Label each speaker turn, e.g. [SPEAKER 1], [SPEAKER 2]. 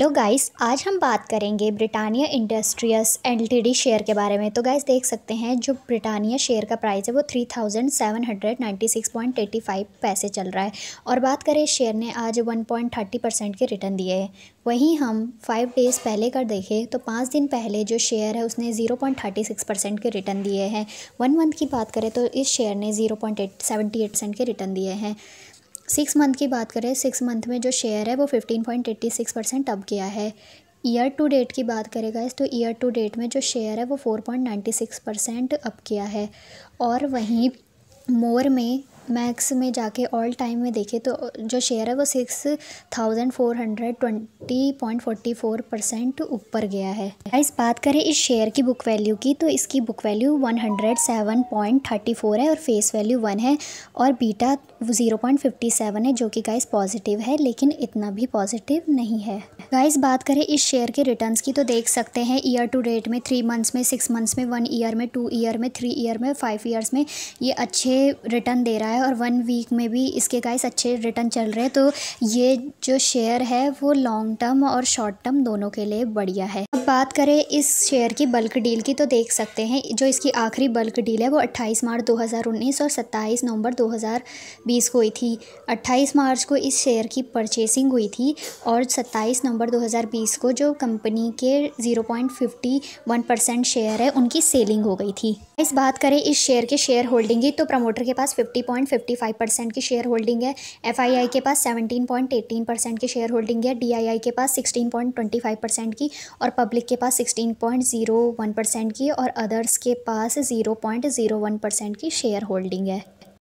[SPEAKER 1] Hello guys आज हम बात करेंगे ब्रिटानिया इंडस्ट्रियस एल शेयर के बारे में तो गाइस देख सकते हैं जो ब्रिटानिया शेयर का प्राइस है वो three thousand seven hundred ninety six point eighty five पैसे चल रहा है और बात करें शेयर ने आज वन पॉइंट थर्टी परसेंट के रिटर्न दिए हैं वहीं हम फाइव डेज़ पहले का देखें तो पाँच दिन पहले जो शेयर है उसने zero point thirty six percent के रिटर्न दिए हैं वन मंथ की बात करें तो इस शेयर ने zero point eight seventy eight percent के रिटर्न दिए हैं सिक्स मंथ की बात करें सिक्स मंथ में जो शेयर है वो fifteen point eighty six percent up गया है ईयर टू डेट की बात करेगा इस तो ईयर टू डेट में जो शेयर है वो four point ninety six percent up गया है और वहीं मोर में मैक्स में जाके ऑल टाइम में देखें तो जो शेयर है वो six thousand four hundred twenty point forty four percent ऊपर गया है इस बात करें इस शेयर की बुक वैल्यू की तो इसकी book value one hundred seven point thirty four है और फेस वैल्यू वन है और beta zero point fifty seven है जो कि गाइस पॉजिटिव है लेकिन इतना भी पॉजिटिव नहीं है गाइस बात करें इस शेयर के रिटर्न्स की तो देख सकते हैं ईयर टू डेट में थ्री मंथ्स में सिक्स मंथ्स में वन ईयर में टू ईयर में थ्री ईयर में फाइव ईयर्स में ये अच्छे रिटर्न दे रहा है है और वन वीक में भी इसके गाइस अच्छे रिटर्न चल रहे हैं तो ये जो शेयर है वो लॉन्ग टर्म और शॉर्ट टर्म दोनों के लिए बढ़िया है अब बात करें इस शेयर की बल्क डील की तो देख सकते हैं जो इसकी आखिरी बल्क डील है वो 28 मार्च 2019 और 27 नवंबर 2020 को हुई थी 28 मार्च को इस शेयर की परचेसिंग हुई थी और 27 नवंबर 2020 को जो कंपनी के 0.51 परसेंट शेयर है उनकी सेलिंग हो गई थी इस बात करें इस शेयर के शेयर होल्डिंग की तो प्रमोटर के पास 50. फाइव परसेंट की शेयर होल्डिंग है आई के पास एटीन परसेंट की शेयर होल्डिंग है आई के पास फाइव परसेंट की और पब्लिक के पास वन परसेंट की और अदर्स के पास वन परसेंट की शेयर होल्डिंग है